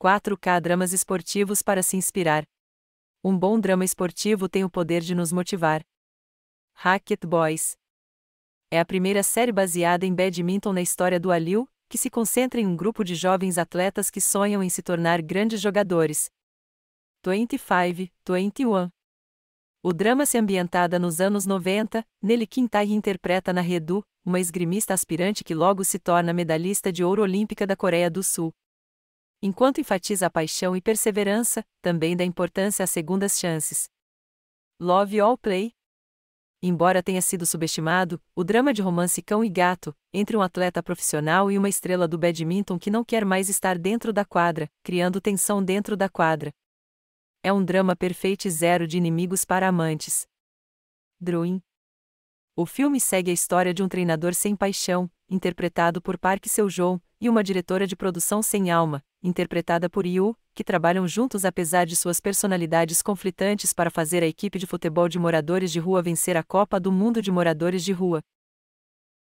4K dramas esportivos para se inspirar. Um bom drama esportivo tem o poder de nos motivar. Racket Boys é a primeira série baseada em badminton na história do Alil, que se concentra em um grupo de jovens atletas que sonham em se tornar grandes jogadores. 25, 21. O drama se ambientada nos anos 90, nele Kim interpreta na Redu, uma esgrimista aspirante que logo se torna medalhista de ouro olímpica da Coreia do Sul enquanto enfatiza a paixão e perseverança, também dá importância às segundas chances. Love All Play. Embora tenha sido subestimado, o drama de romance Cão e Gato, entre um atleta profissional e uma estrela do badminton que não quer mais estar dentro da quadra, criando tensão dentro da quadra. É um drama perfeito e zero de inimigos para amantes. Druin. O filme segue a história de um treinador sem paixão, interpretado por Park Seo-joon, e uma diretora de produção sem alma, interpretada por Yu, que trabalham juntos apesar de suas personalidades conflitantes para fazer a equipe de futebol de moradores de rua vencer a Copa do Mundo de Moradores de Rua,